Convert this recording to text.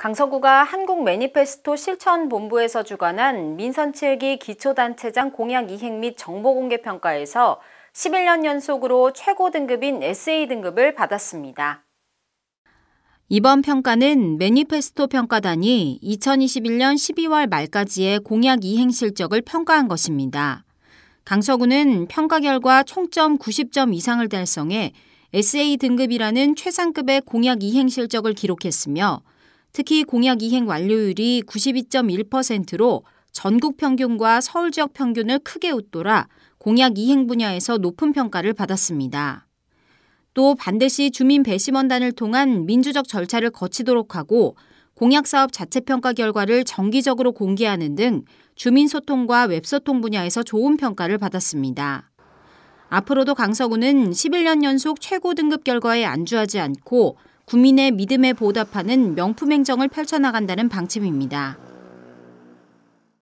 강서구가 한국 매니페스토 실천본부에서 주관한 민선칠기 기초단체장 공약 이행 및 정보공개평가에서 11년 연속으로 최고 등급인 SA 등급을 받았습니다. 이번 평가는 매니페스토 평가단이 2021년 12월 말까지의 공약 이행 실적을 평가한 것입니다. 강서구는 평가 결과 총점 90점 이상을 달성해 SA 등급이라는 최상급의 공약 이행 실적을 기록했으며 특히 공약 이행 완료율이 92.1%로 전국 평균과 서울 지역 평균을 크게 웃돌아 공약 이행 분야에서 높은 평가를 받았습니다. 또 반드시 주민 배심원단을 통한 민주적 절차를 거치도록 하고 공약사업 자체 평가 결과를 정기적으로 공개하는 등 주민소통과 웹소통 분야에서 좋은 평가를 받았습니다. 앞으로도 강서구는 11년 연속 최고 등급 결과에 안주하지 않고 국민의 믿음에 보답하는 명품 행정을 펼쳐나간다는 방침입니다.